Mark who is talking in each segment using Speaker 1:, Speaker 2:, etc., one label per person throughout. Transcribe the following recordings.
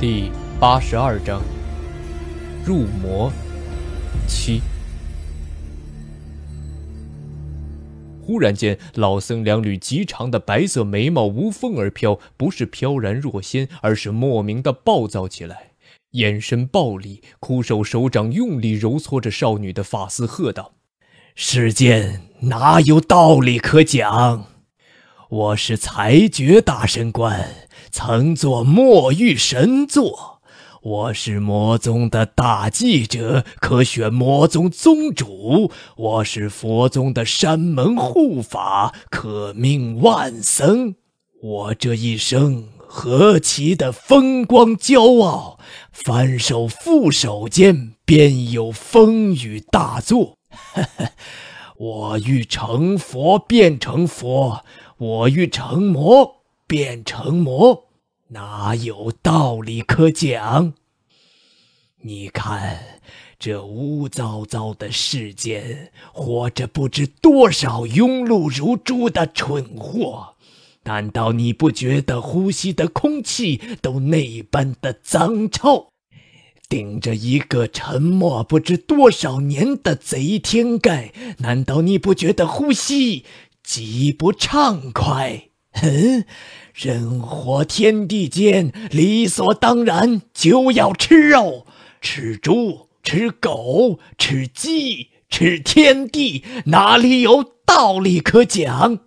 Speaker 1: 第八十二章，入魔七。忽然间，老僧两缕极长的白色眉毛无风而飘，不是飘然若仙，而是莫名的暴躁起来，眼神暴戾，枯手手掌用力揉搓着少女的发丝，喝道：“世间哪有道理可讲？”我是裁决大神官，曾作墨玉神作。我是魔宗的大祭者，可选魔宗宗主。我是佛宗的山门护法，可命万僧。我这一生何其的风光骄傲，翻手覆手间便有风雨大作。我欲成佛，便成佛。我欲成魔，便成魔，哪有道理可讲？你看这污糟糟的世间，活着不知多少庸碌如猪的蠢货，难道你不觉得呼吸的空气都那般的脏臭？顶着一个沉默不知多少年的贼天盖，难道你不觉得呼吸？极不畅快。嗯，人活天地间，理所当然就要吃肉，吃猪，吃狗，吃鸡，吃天地，哪里有道理可讲？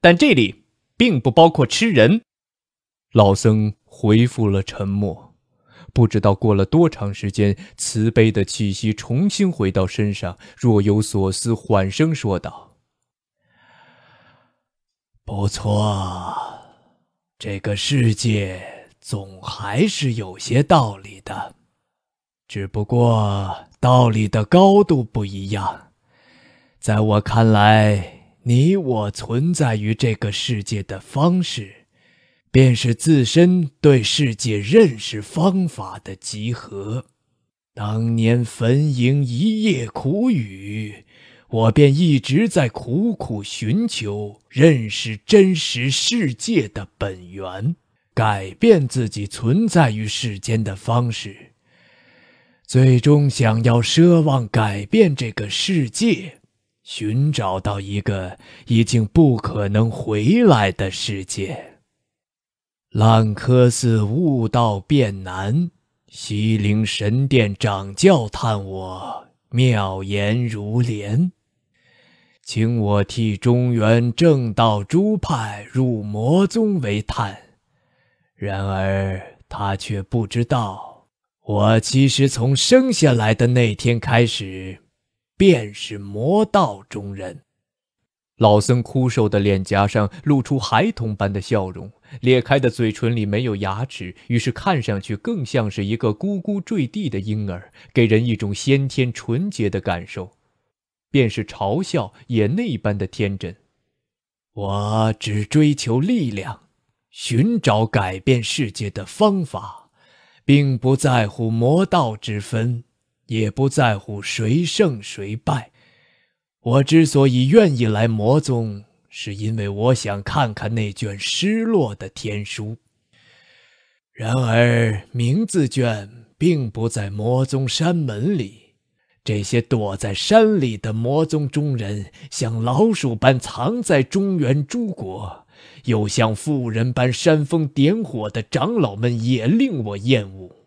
Speaker 1: 但这里并不包括吃人。老僧回复了沉默，不知道过了多长时间，慈悲的气息重新回到身上，若有所思，缓声说道。不错，这个世界总还是有些道理的，只不过道理的高度不一样。在我看来，你我存在于这个世界的方式，便是自身对世界认识方法的集合。当年坟营一夜苦雨。我便一直在苦苦寻求认识真实世界的本源，改变自己存在于世间的方式。最终想要奢望改变这个世界，寻找到一个已经不可能回来的世界。烂柯寺悟道变难，西陵神殿掌教叹我妙言如莲。请我替中原正道诸派入魔宗为探，然而他却不知道，我其实从生下来的那天开始，便是魔道中人。老僧枯瘦的脸颊上露出孩童般的笑容，裂开的嘴唇里没有牙齿，于是看上去更像是一个咕咕坠地的婴儿，给人一种先天纯洁的感受。便是嘲笑，也那般的天真。我只追求力量，寻找改变世界的方法，并不在乎魔道之分，也不在乎谁胜谁败。我之所以愿意来魔宗，是因为我想看看那卷失落的天书。然而，名字卷并不在魔宗山门里。这些躲在山里的魔宗中人，像老鼠般藏在中原诸国，又像妇人般煽风点火的长老们，也令我厌恶。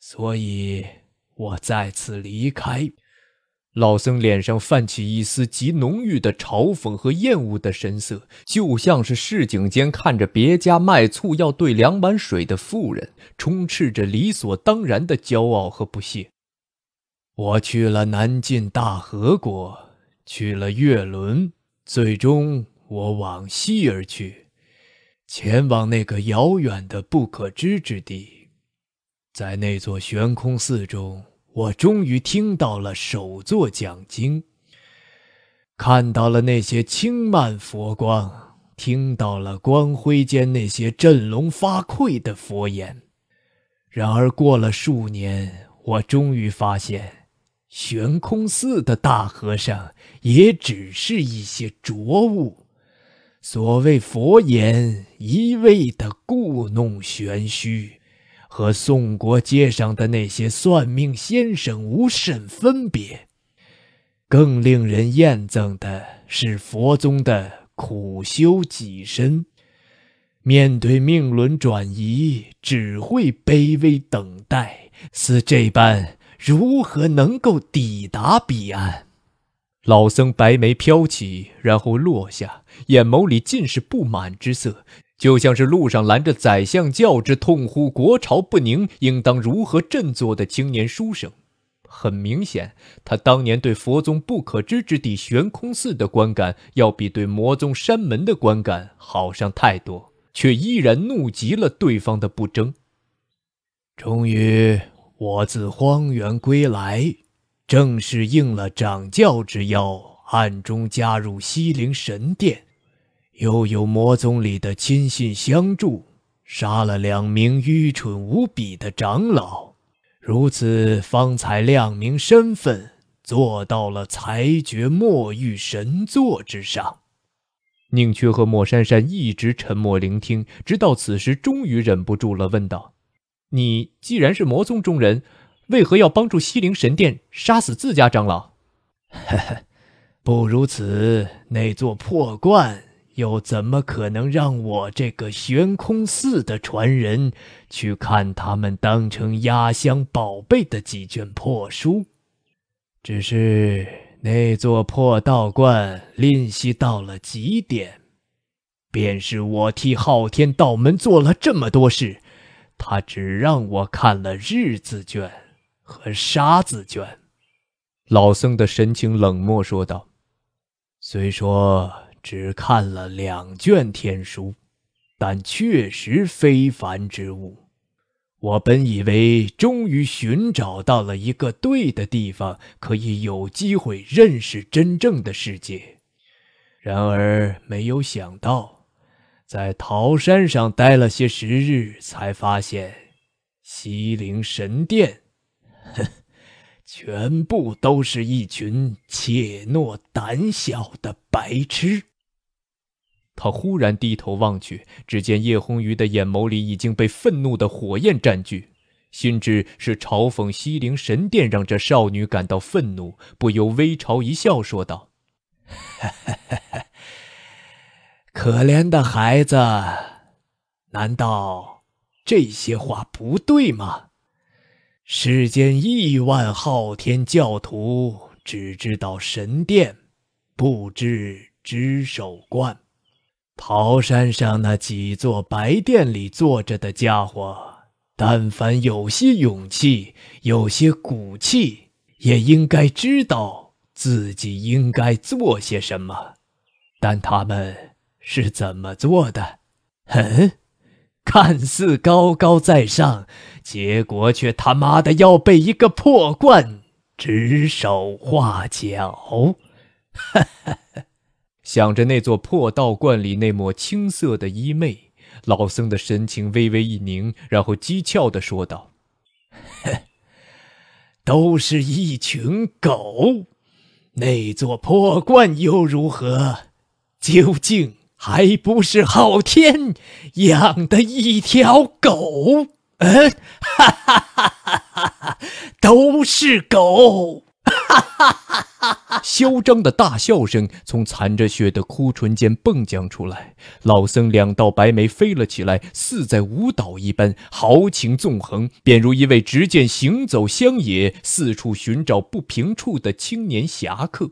Speaker 1: 所以，我再次离开。老僧脸上泛起一丝极浓郁的嘲讽和厌恶的神色，就像是市井间看着别家卖醋要兑两碗水的妇人，充斥着理所当然的骄傲和不屑。我去了南晋大和国，去了月轮，最终我往西而去，前往那个遥远的不可知之地。在那座悬空寺中，我终于听到了首座讲经，看到了那些轻曼佛光，听到了光辉间那些振聋发聩的佛言。然而过了数年，我终于发现。悬空寺的大和尚也只是一些浊物，所谓佛言一味的故弄玄虚，和宋国街上的那些算命先生无甚分别。更令人厌憎的是佛宗的苦修己身，面对命轮转移，只会卑微等待，似这般。如何能够抵达彼岸？老僧白眉飘起，然后落下，眼眸里尽是不满之色，就像是路上拦着宰相教之痛呼国朝不宁，应当如何振作的青年书生。很明显，他当年对佛宗不可知之地悬空寺的观感，要比对魔宗山门的观感好上太多，却依然怒极了对方的不争。终于。我自荒原归来，正是应了掌教之邀，暗中加入西陵神殿，又有魔宗里的亲信相助，杀了两名愚蠢无比的长老，如此方才亮明身份，坐到了裁决墨玉神座之上。宁缺和莫珊珊一直沉默聆听，直到此时终于忍不住了，问道。你既然是魔宗中人，为何要帮助西陵神殿杀死自家长老？不如此，那座破观又怎么可能让我这个悬空寺的传人去看他们当成压箱宝贝的几卷破书？只是那座破道观吝惜到了极点，便是我替昊天道门做了这么多事。他只让我看了“日”字卷和“沙”字卷，老僧的神情冷漠说道：“虽说只看了两卷天书，但确实非凡之物。我本以为终于寻找到了一个对的地方，可以有机会认识真正的世界，然而没有想到。”在桃山上待了些时日，才发现西陵神殿，全部都是一群怯懦胆小的白痴。他忽然低头望去，只见叶红鱼的眼眸里已经被愤怒的火焰占据，心知是嘲讽西陵神殿让这少女感到愤怒，不由微嘲一笑说道：“哈哈哈。”可怜的孩子，难道这些话不对吗？世间亿万昊天教徒只知道神殿，不知知守观。桃山上那几座白殿里坐着的家伙，但凡有些勇气、有些骨气，也应该知道自己应该做些什么，但他们。是怎么做的？嗯，看似高高在上，结果却他妈的要被一个破罐指手画脚。哈哈！想着那座破道观里那抹青色的衣袂，老僧的神情微微一凝，然后讥诮的说道：“哼，都是一群狗。那座破罐又如何？究竟？”还不是昊天养的一条狗？嗯，哈哈哈哈哈哈，都是狗！哈哈哈哈哈哈！嚣张的大笑声从残着血的枯唇间迸将出来，老僧两道白眉飞了起来，似在舞蹈一般，豪情纵横，便如一位执剑行走乡野、四处寻找不平处的青年侠客。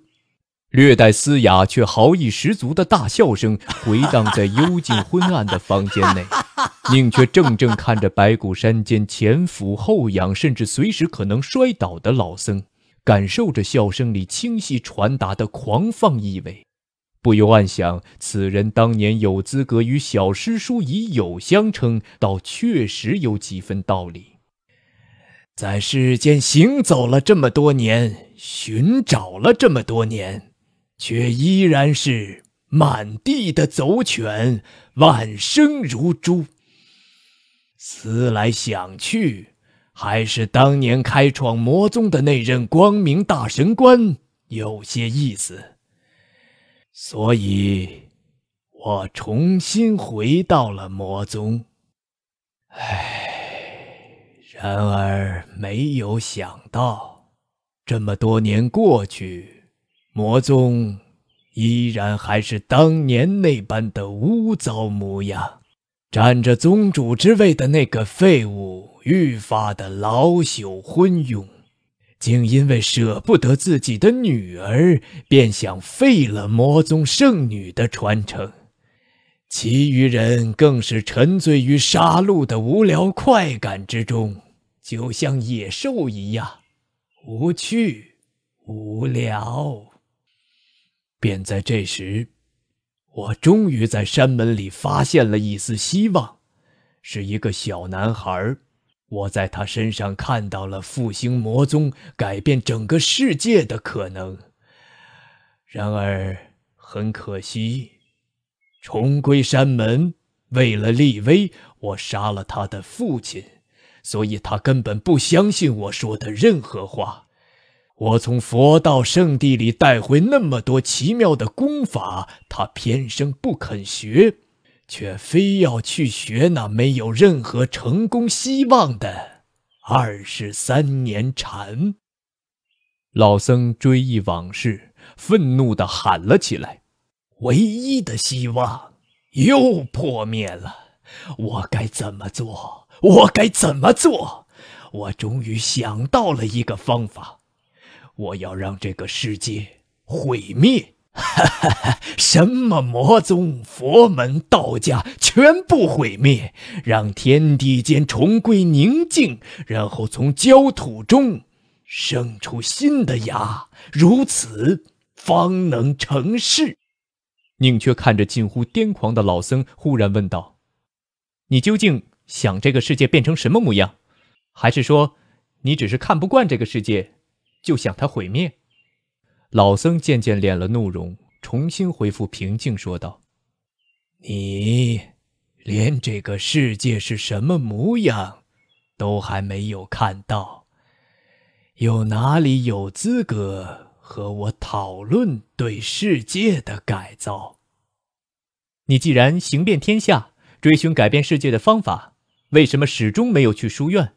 Speaker 1: 略带嘶哑却豪意十足的大笑声回荡在幽静昏暗的房间内，宁缺怔怔看着白骨山间前俯后仰，甚至随时可能摔倒的老僧，感受着笑声里清晰传达的狂放意味，不由暗想：此人当年有资格与小师叔以友相称，倒确实有几分道理。在世间行走了这么多年，寻找了这么多年。却依然是满地的走犬，万声如珠。思来想去，还是当年开创魔宗的那任光明大神官有些意思，所以我重新回到了魔宗。唉，然而没有想到，这么多年过去。魔宗依然还是当年那般的污糟模样，占着宗主之位的那个废物愈发的老朽昏庸，竟因为舍不得自己的女儿，便想废了魔宗圣女的传承。其余人更是沉醉于杀戮的无聊快感之中，就像野兽一样，无趣，无聊。便在这时，我终于在山门里发现了一丝希望，是一个小男孩。我在他身上看到了复兴魔宗、改变整个世界的可能。然而，很可惜，重归山门，为了立威，我杀了他的父亲，所以他根本不相信我说的任何话。我从佛道圣地里带回那么多奇妙的功法，他偏生不肯学，却非要去学那没有任何成功希望的二十三年禅。老僧追忆往事，愤怒地喊了起来：“唯一的希望又破灭了！我该怎么做？我该怎么做？我终于想到了一个方法。”我要让这个世界毁灭，哈哈哈，什么魔宗、佛门、道家全部毁灭，让天地间重归宁静，然后从焦土中生出新的芽，如此方能成事。宁缺看着近乎癫狂的老僧，忽然问道：“你究竟想这个世界变成什么模样？还是说，你只是看不惯这个世界？”就想他毁灭，老僧渐渐敛了怒容，重新恢复平静，说道：“你连这个世界是什么模样，都还没有看到，又哪里有资格和我讨论对世界的改造？你既然行遍天下，追寻改变世界的方法，为什么始终没有去书院？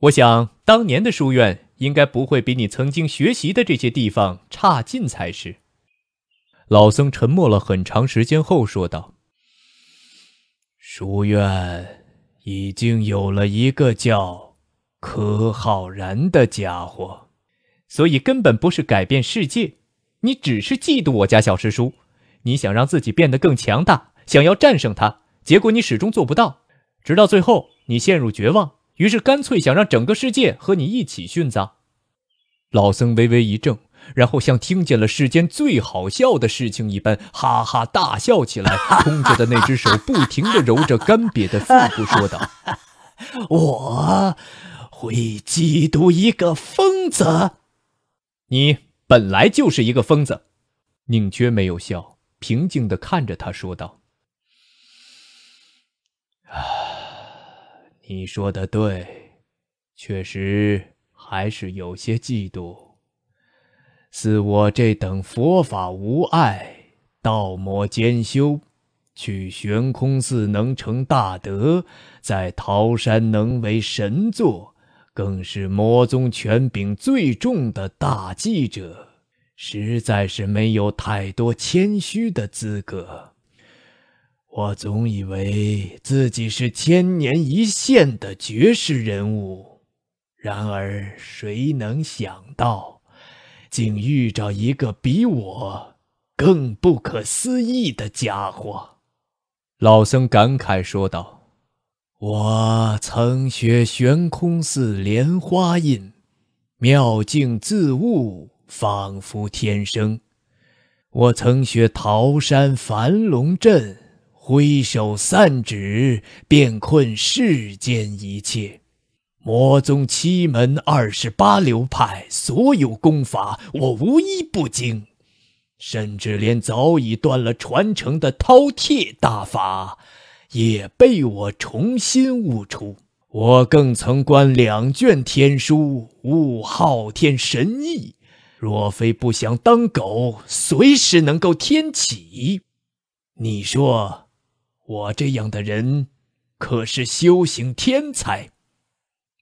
Speaker 1: 我想当年的书院。”应该不会比你曾经学习的这些地方差劲才是。老僧沉默了很长时间后说道：“书院已经有了一个叫柯浩然的家伙，所以根本不是改变世界。你只是嫉妒我家小师叔，你想让自己变得更强大，想要战胜他，结果你始终做不到，直到最后你陷入绝望。”于是，干脆想让整个世界和你一起殉葬。老僧微微一怔，然后像听见了世间最好笑的事情一般，哈哈大笑起来，空 着的那只手不停的揉着干瘪的腹部，说道：“ 我会嫉妒一个疯子。你本来就是一个疯子。”宁缺没有笑，平静的看着他说道。你说的对，确实还是有些嫉妒。似我这等佛法无碍，道魔兼修，去悬空寺能成大德，在桃山能为神作，更是魔宗权柄最重的大记者，实在是没有太多谦虚的资格。我总以为自己是千年一现的绝世人物，然而谁能想到，竟遇着一个比我更不可思议的家伙？老僧感慨说道：“我曾学悬空寺莲花印，妙境自悟，仿佛天生；我曾学桃山樊龙阵。”挥手散指，便困世间一切。魔宗七门二十八流派，所有功法我无一不精，甚至连早已断了传承的饕餮大法，也被我重新悟出。我更曾观两卷天书，悟昊天神意。若非不想当狗，随时能够天启。你说。我这样的人，可是修行天才。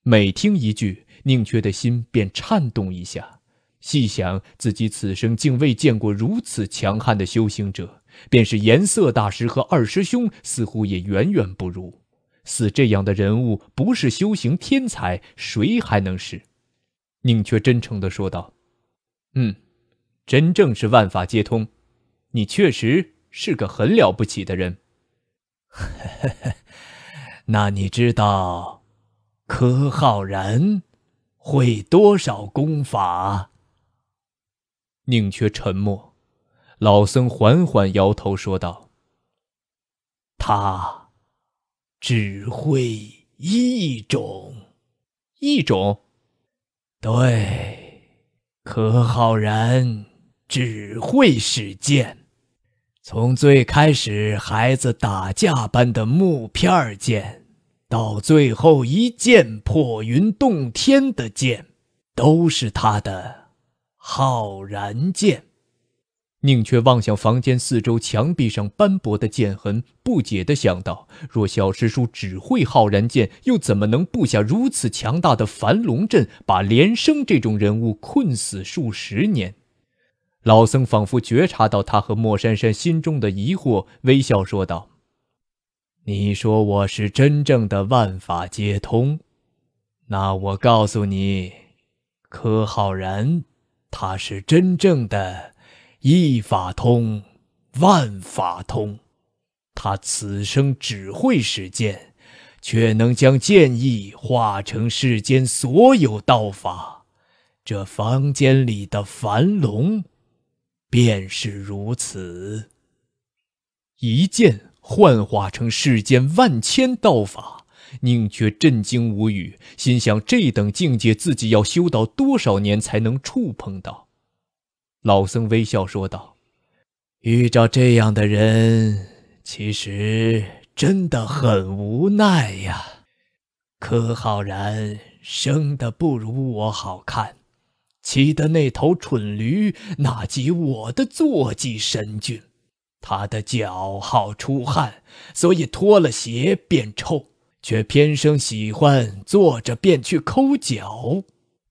Speaker 1: 每听一句，宁缺的心便颤动一下。细想自己此生竟未见过如此强悍的修行者，便是颜色大师和二师兄，似乎也远远不如。似这样的人物，不是修行天才，谁还能是？宁缺真诚地说道：“嗯，真正是万法皆通。你确实是个很了不起的人。”呵呵呵，那你知道柯浩然会多少功法？宁缺沉默，老僧缓缓摇头说道：“他只会一种，一种。对，柯浩然只会使剑。”从最开始孩子打架般的木片剑，到最后一剑破云洞天的剑，都是他的浩然剑。宁缺望向房间四周墙壁上斑驳的剑痕，不解地想到：若小师叔只会浩然剑，又怎么能布下如此强大的樊龙阵，把连生这种人物困死数十年？老僧仿佛觉察到他和莫珊珊心中的疑惑，微笑说道：“你说我是真正的万法皆通，那我告诉你，柯浩然他是真正的一法通万法通。他此生只会使剑，却能将剑意化成世间所有道法。这房间里的樊龙。”便是如此，一剑幻化成世间万千道法，宁缺震惊无语，心想这等境界自己要修到多少年才能触碰到？老僧微笑说道：“遇着这样的人，其实真的很无奈呀。柯浩然生的不如我好看。”骑的那头蠢驴那及我的坐骑神骏？他的脚好出汗，所以脱了鞋便臭，却偏生喜欢坐着便去抠脚。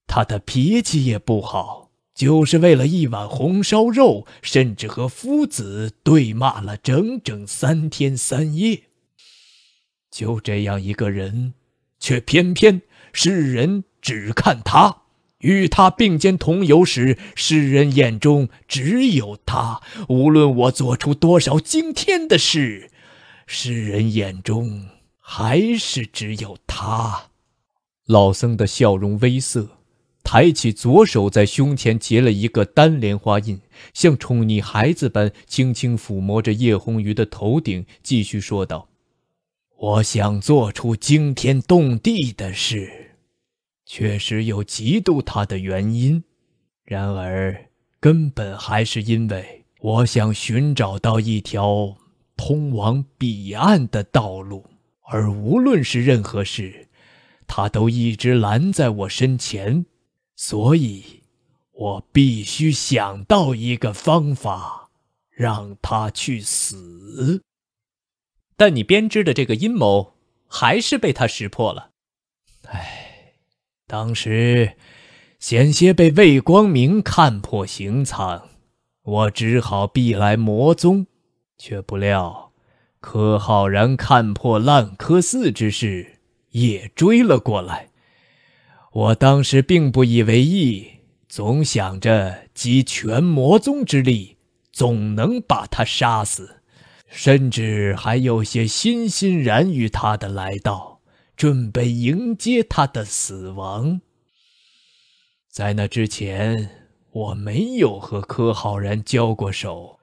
Speaker 1: 他的脾气也不好，就是为了一碗红烧肉，甚至和夫子对骂了整整三天三夜。就这样一个人，却偏偏世人只看他。与他并肩同游时，世人眼中只有他。无论我做出多少惊天的事，世人眼中还是只有他。老僧的笑容微涩，抬起左手在胸前结了一个单莲花印，像宠溺孩子般轻轻抚摸着叶红鱼的头顶，继续说道：“我想做出惊天动地的事。”确实有嫉妒他的原因，然而根本还是因为我想寻找到一条通往彼岸的道路，而无论是任何事，他都一直拦在我身前，所以，我必须想到一个方法，让他去死。但你编织的这个阴谋，还是被他识破了，哎。当时，险些被魏光明看破行藏，我只好避来魔宗，却不料柯浩然看破烂柯寺之事，也追了过来。我当时并不以为意，总想着集全魔宗之力，总能把他杀死，甚至还有些欣欣然于他的来到。准备迎接他的死亡。在那之前，我没有和柯浩然交过手，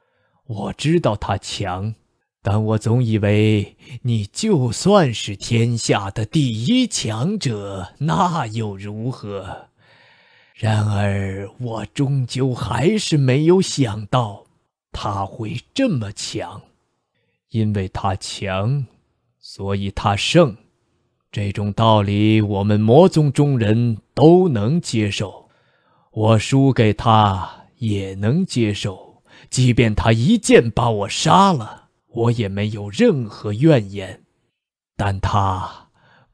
Speaker 1: 我知道他强，但我总以为你就算是天下的第一强者，那又如何？然而，我终究还是没有想到他会这么强，因为他强，所以他胜。这种道理，我们魔宗中人都能接受，我输给他也能接受，即便他一剑把我杀了，我也没有任何怨言。但他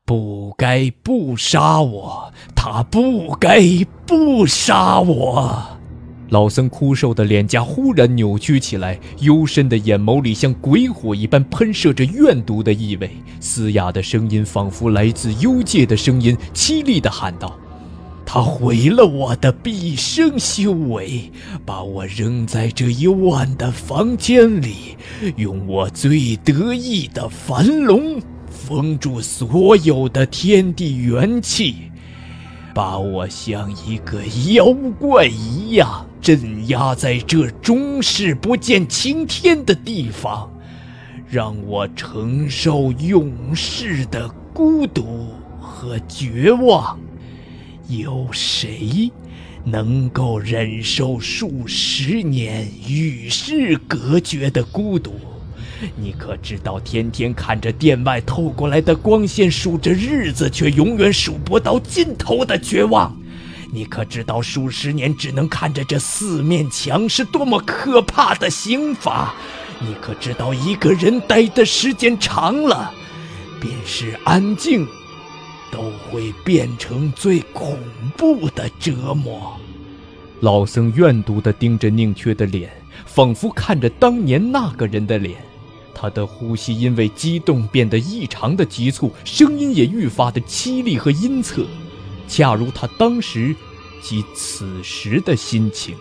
Speaker 1: 不该不杀我，他不该不杀我。老僧枯瘦的脸颊忽然扭曲起来，幽深的眼眸里像鬼火一般喷射着怨毒的意味，嘶哑的声音仿佛来自幽界的声音，凄厉地喊道：“他毁了我的毕生修为，把我扔在这一万的房间里，用我最得意的樊笼封住所有的天地元气。”把我像一个妖怪一样镇压在这终是不见青天的地方，让我承受永世的孤独和绝望。有谁能够忍受数十年与世隔绝的孤独？你可知道，天天看着店外透过来的光线，数着日子，却永远数不到尽头的绝望？你可知道，数十年只能看着这四面墙，是多么可怕的刑罚？你可知道，一个人待的时间长了，便是安静，都会变成最恐怖的折磨？老僧怨毒地盯着宁缺的脸，仿佛看着当年那个人的脸。他的呼吸因为激动变得异常的急促，声音也愈发的凄厉和阴恻，恰如他当时及此时的心情。